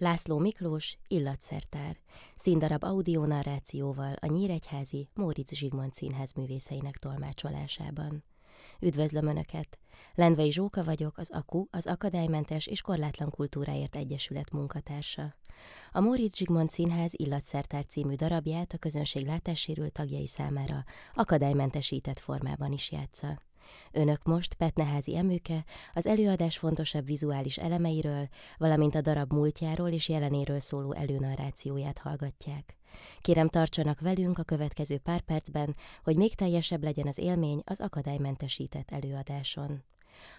László Miklós, illatszertár, színdarab audionarrációval a Nyíregyházi Móricz Zsigmond Színház művészeinek tolmácsolásában. Üdvözlöm Önöket! Lendvai Zsóka vagyok, az AKU, az Akadálymentes és Korlátlan Kultúráért Egyesület munkatársa. A Móricz Zsigmond Színház illatszertár című darabját a közönség látássérült tagjai számára akadálymentesített formában is játsza. Önök most Petneházi Emőke az előadás fontosabb vizuális elemeiről, valamint a darab múltjáról és jelenéről szóló előnarrációját hallgatják. Kérem tartsanak velünk a következő pár percben, hogy még teljesebb legyen az élmény az akadálymentesített előadáson.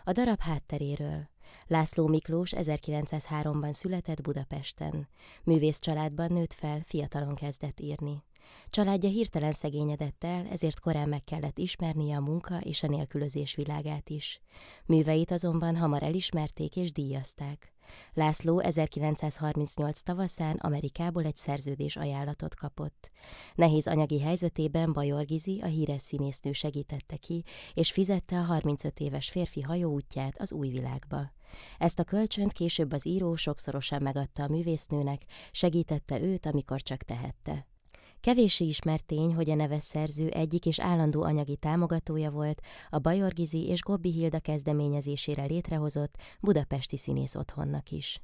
A darab hátteréről. László Miklós 1903-ban született Budapesten. Művész családban nőtt fel, fiatalon kezdett írni. Családja hirtelen szegényedett el, ezért korán meg kellett ismernie a munka és a nélkülözés világát is. Műveit azonban hamar elismerték és díjazták. László 1938 tavaszán Amerikából egy szerződés ajánlatot kapott. Nehéz anyagi helyzetében Bajor Gizi, a híres színésznő segítette ki, és fizette a 35 éves férfi hajóútját az új világba. Ezt a kölcsönt később az író sokszorosan megadta a művésznőnek, segítette őt, amikor csak tehette. Kevéssé ismert tény, hogy a neves szerző egyik és állandó anyagi támogatója volt a Bajorgizi Gizi és Gobbi Hilda kezdeményezésére létrehozott budapesti színész otthonnak is.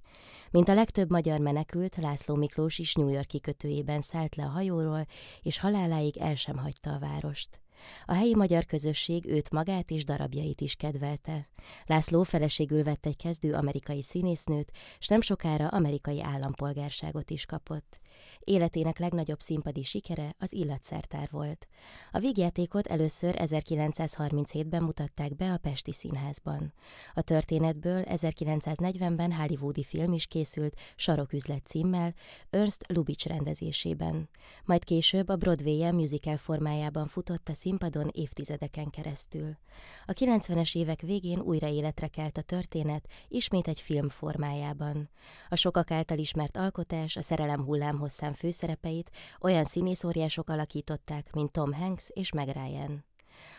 Mint a legtöbb magyar menekült, László Miklós is New York kikötőjében szállt le a hajóról, és haláláig el sem hagyta a várost. A helyi magyar közösség őt magát és darabjait is kedvelte. László feleségül vett egy kezdő amerikai színésznőt, s nem sokára amerikai állampolgárságot is kapott. Életének legnagyobb színpadi sikere az illatszertár volt. A vígjátékot először 1937-ben mutatták be a Pesti Színházban. A történetből 1940-ben hollywoodi film is készült Saroküzlet címmel Ernst Lubitsch rendezésében. Majd később a broadway -e musical formájában futott a színpadon évtizedeken keresztül. A 90-es évek végén újra életre kelt a történet, ismét egy film formájában. A sokak által ismert alkotás a szerelem hullámhoz hosszán főszerepeit olyan színészóriások alakították, mint Tom Hanks és Meg Ryan.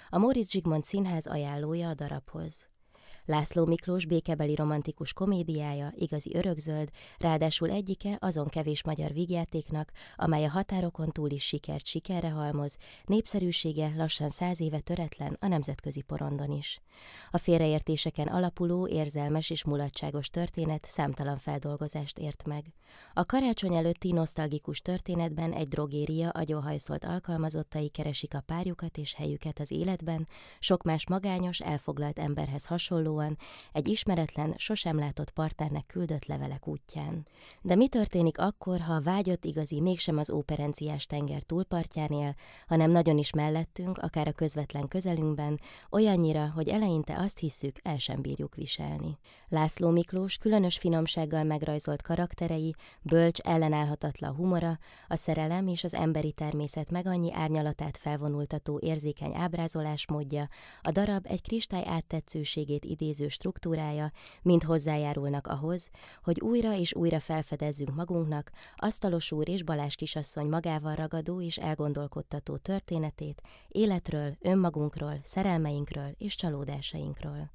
A Moritz Zsigmond Színház ajánlója a darabhoz. László Miklós békebeli romantikus komédiája, igazi örökzöld, ráadásul egyike azon kevés magyar vígjátéknak, amely a határokon túl is sikert sikerre halmoz, népszerűsége lassan száz éve töretlen a nemzetközi porondon is. A félreértéseken alapuló, érzelmes és mulatságos történet számtalan feldolgozást ért meg. A karácsony előtti nosztalgikus történetben egy drogéria agyóhajszolt alkalmazottai keresik a párjukat és helyüket az életben, sok más magányos, elfoglalt emberhez hasonló várhatóan egy ismeretlen, sosem látott partnernek küldött levelek útján. De mi történik akkor, ha a vágyott igazi mégsem az óperenciás tenger túlpartján él, hanem nagyon is mellettünk, akár a közvetlen közelünkben, olyannyira, hogy eleinte azt hisszük, el sem bírjuk viselni. László Miklós különös finomsággal megrajzolt karakterei, bölcs ellenállhatatlan humora, a szerelem és az emberi természet meg annyi árnyalatát felvonultató érzékeny ábrázolásmódja, a darab egy kristály áttetszőségét idéz idéző struktúrája mind hozzájárulnak ahhoz, hogy újra és újra felfedezzünk magunknak Asztalos úr és Balázs kisasszony magával ragadó és elgondolkodtató történetét életről, önmagunkról, szerelmeinkről és csalódásainkról.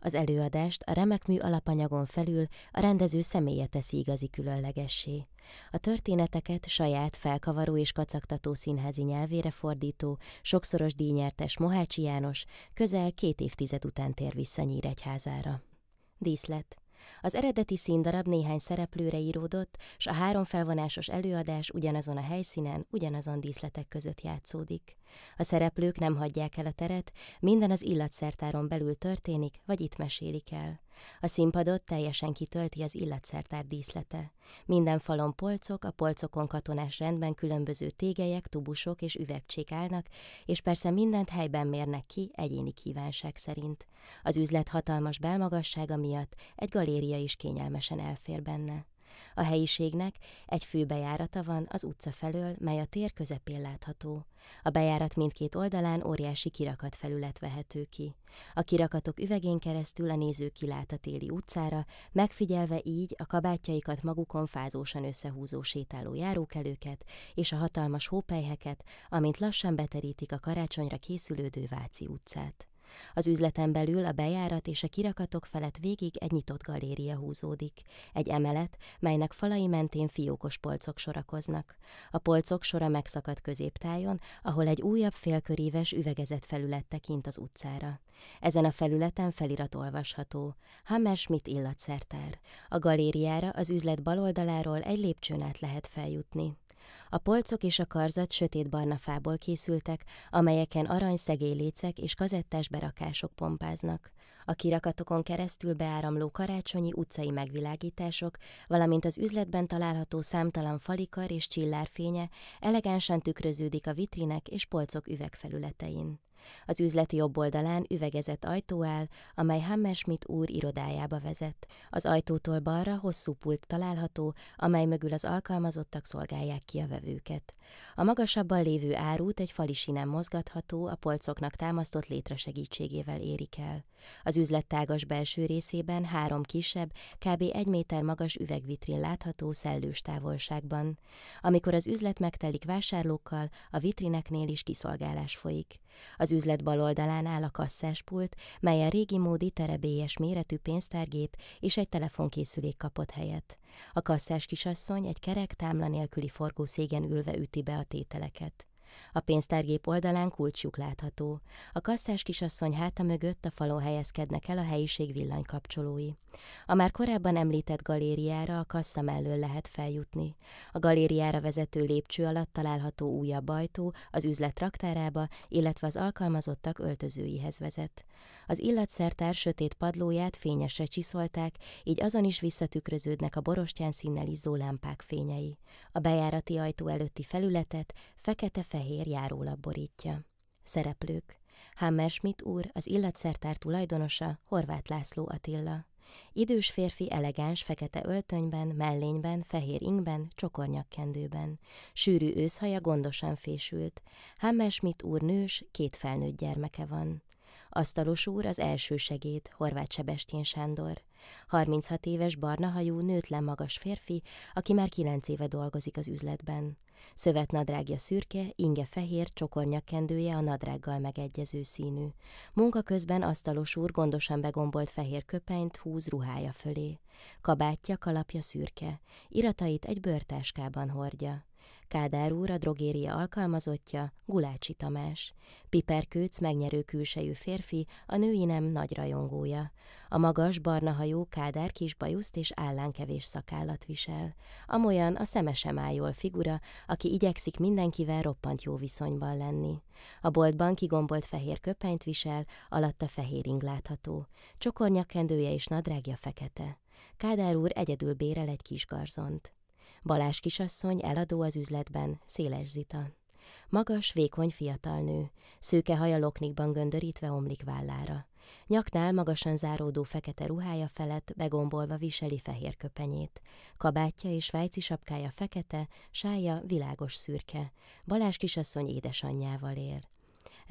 Az előadást a remek mű alapanyagon felül a rendező személye teszi igazi különlegessé. A történeteket saját felkavaró és kacagtató színházi nyelvére fordító, sokszoros díjnyertes Mohácsi János közel két évtized után tér vissza Nyíregyházára. Díszlet az eredeti színdarab néhány szereplőre íródott, s a három felvonásos előadás ugyanazon a helyszínen, ugyanazon díszletek között játszódik. A szereplők nem hagyják el a teret, minden az illatszertáron belül történik, vagy itt mesélik el. A színpadot teljesen kitölti az illatszertár díszlete. Minden falon polcok, a polcokon katonás rendben különböző tégelyek, tubusok és üvegcsék állnak, és persze mindent helyben mérnek ki egyéni kívánság szerint. Az üzlet hatalmas belmagassága miatt egy galéria is kényelmesen elfér benne. A helyiségnek egy fő bejárata van az utca felől, mely a tér közepén látható. A bejárat mindkét oldalán óriási kirakat felület vehető ki. A kirakatok üvegén keresztül a néző kilát a téli utcára, megfigyelve így a kabátjaikat magukon fázósan összehúzó sétáló járókelőket és a hatalmas hópelyheket, amint lassan beterítik a karácsonyra készülődő Váci utcát. Az üzleten belül a bejárat és a kirakatok felett végig egy nyitott galéria húzódik. Egy emelet, melynek falai mentén fiókos polcok sorakoznak. A polcok sora megszakadt középtájon, ahol egy újabb félköríves üvegezett felület tekint az utcára. Ezen a felületen felirat olvasható. Hammersmith illatszertár. A galériára az üzlet baloldaláról egy lépcsőn át lehet feljutni. A polcok és a karzat sötét barna fából készültek, amelyeken arany szegélylécek és kazettás berakások pompáznak. A kirakatokon keresztül beáramló karácsonyi utcai megvilágítások, valamint az üzletben található számtalan falikar és csillárfénye elegánsan tükröződik a vitrinek és polcok üvegfelületein. Az üzleti jobb oldalán üvegezett ajtó áll, amely Hammersmith úr irodájába vezet. Az ajtótól balra hosszú pult található, amely mögül az alkalmazottak szolgálják ki a vevőket. A magasabban lévő árút egy sinem mozgatható, a polcoknak támasztott létre segítségével érik el. Az üzlet tágas belső részében három kisebb, kb. egy méter magas üvegvitrin látható szellős távolságban. Amikor az üzlet megtelik vásárlókkal, a vitrineknél is kiszolgálás folyik. Az az üzlet bal oldalán áll a kasszáspult, melyen régi módi terebélyes méretű pénztárgép és egy telefonkészülék kapott helyet. A kasszás kisasszony egy kerek támla nélküli forgószégen ülve üti be a tételeket. A pénztárgép oldalán kulcsjuk látható. A kasszás kisasszony háta mögött a falon helyezkednek el a helyiség villanykapcsolói. A már korábban említett galériára a kassa mellől lehet feljutni. A galériára vezető lépcső alatt található újabb ajtó az üzlet raktárába, illetve az alkalmazottak öltözőihez vezet. Az illatszertár sötét padlóját fényesre csiszolták, így azon is visszatükröződnek a borostyán színnel izzó lámpák fényei. A bejárati ajtó előtti felületet fekete fehér fehér járólap borítja. Szereplők Hammersmith úr, az illatszertár tulajdonosa, Horváth László Attila. Idős férfi elegáns fekete öltönyben, mellényben, fehér ingben, csokornyakkendőben. Sűrű őszhaja gondosan fésült. Hammersmith úr nős, két felnőtt gyermeke van. Asztalos úr az első segéd, Horváth Sebestyén Sándor. 36 éves, barna hajú, nőtlen magas férfi, aki már 9 éve dolgozik az üzletben. Szövetnadrágja szürke, inge fehér, csokornyakkendője a nadrággal megegyező színű. Munka közben asztalos úr gondosan begombolt fehér köpenyt húz ruhája fölé. Kabátja, kalapja szürke, iratait egy bőrtáskában hordja. Kádár úr a drogéria alkalmazottja, Gulácsi Tamás. Piperkőc megnyerő külsejű férfi, a női nem nagy rajongója. A magas, barna hajú Kádár kis bajuszt és állán kevés szakállat visel. Amolyan a szeme sem jól figura, aki igyekszik mindenkivel roppant jó viszonyban lenni. A boltban kigombolt fehér köpenyt visel, alatta fehér ing látható. Csokornyakkendője és nadrágja fekete. Kádár úr egyedül bérel egy kis garzont. Balás kisasszony eladó az üzletben, széles zita. Magas, vékony fiatal nő, szőke haja loknikban göndörítve omlik vállára. Nyaknál magasan záródó fekete ruhája felett begombolva viseli fehér köpenyét. Kabátja és fejci sapkája fekete, sája világos szürke. Balázs kisasszony édesanyjával él.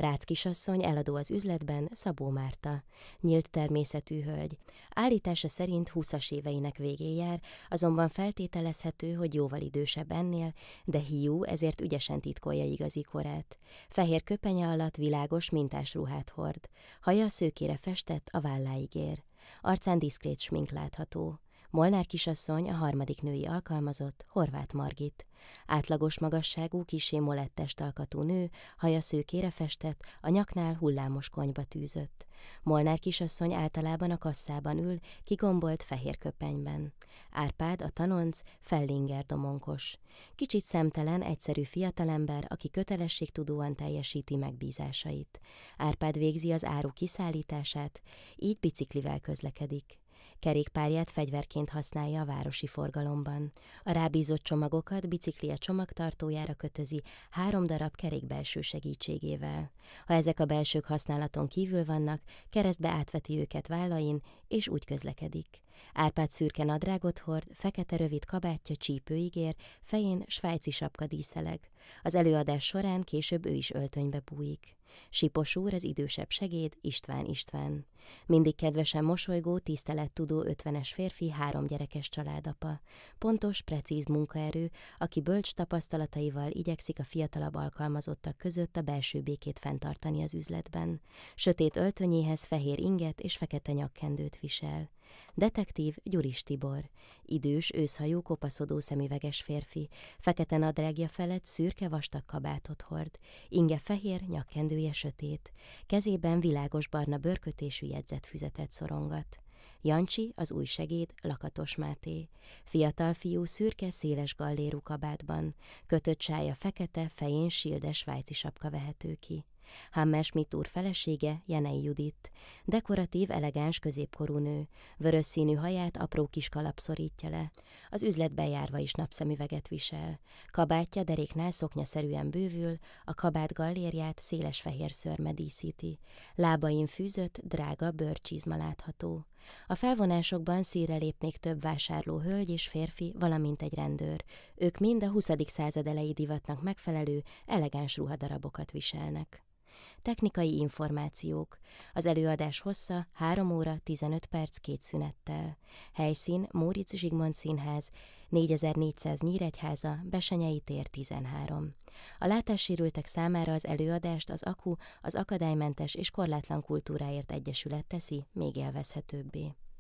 Rácz kisasszony eladó az üzletben, Szabó Márta. Nyílt természetű hölgy. Állítása szerint 20 éveinek végén jár, azonban feltételezhető, hogy jóval idősebb ennél, de hiú, ezért ügyesen titkolja igazi korát. Fehér köpenye alatt világos mintás ruhát hord. Haja szőkére festett, a válláig ér. Arcán diszkrét smink látható. Molnár kisasszony a harmadik női alkalmazott, Horváth Margit. Átlagos magasságú, kisé molettest alkatú nő, haja szőkére festett, a nyaknál hullámos konyba tűzött. Molnár kisasszony általában a kasszában ül, kigombolt fehér köpenyben. Árpád a tanonc, fellinger domonkos. Kicsit szemtelen, egyszerű fiatalember, aki kötelességtudóan teljesíti megbízásait. Árpád végzi az áru kiszállítását, így biciklivel közlekedik. Kerékpárját fegyverként használja a városi forgalomban. A rábízott csomagokat a csomagtartójára kötözi három darab kerék belső segítségével. Ha ezek a belsők használaton kívül vannak, keresztbe átveti őket vállain, és úgy közlekedik. Árpád szürke nadrágot hord, fekete rövid kabátja csípőig ér, fején svájci sapka díszeleg. Az előadás során később ő is öltönybe bújik. Sipos úr, az idősebb segéd, István István. Mindig kedvesen mosolygó, tisztelettudó ötvenes férfi, három gyerekes családapa. Pontos, precíz munkaerő, aki bölcs tapasztalataival igyekszik a fiatalabb alkalmazottak között a belső békét fenntartani az üzletben. Sötét öltönyéhez fehér inget és fekete nyakkendőt visel. Detektív Gyuris Tibor, idős, őszhajú, kopaszodó szemüveges férfi, fekete nadrágja felett szürke vastag kabátot hord, inge fehér, nyakkendője sötét, kezében világos barna bőrkötésű jegyzetfüzetet szorongat. Jancsi, az új segéd, Lakatos Máté. Fiatal fiú szürke, széles gallérú kabátban, kötött sája fekete, fején sildes svájci sapka vehető ki. Hammersmith úr felesége Jenei Judit, dekoratív, elegáns középkorú nő, vörös színű haját apró kis kalap szorítja le, az üzletbe járva is napszemüveget visel, kabátja deréknál szoknyaszerűen bővül, a kabát gallérját széles fehér szörme díszíti, lábain fűzött, drága bőrcsizma látható. A felvonásokban szíre lép még több vásárló hölgy és férfi, valamint egy rendőr. Ők mind a 20. század elejé divatnak megfelelő, elegáns ruhadarabokat viselnek technikai információk. Az előadás hossza 3 óra 15 perc két szünettel. Helyszín Móricz Zsigmond Színház, 4400 Nyíregyháza, Besenyei tér 13. A látássérültek számára az előadást az AKU, az Akadálymentes és Korlátlan Kultúráért Egyesület teszi még élvezhetőbbé.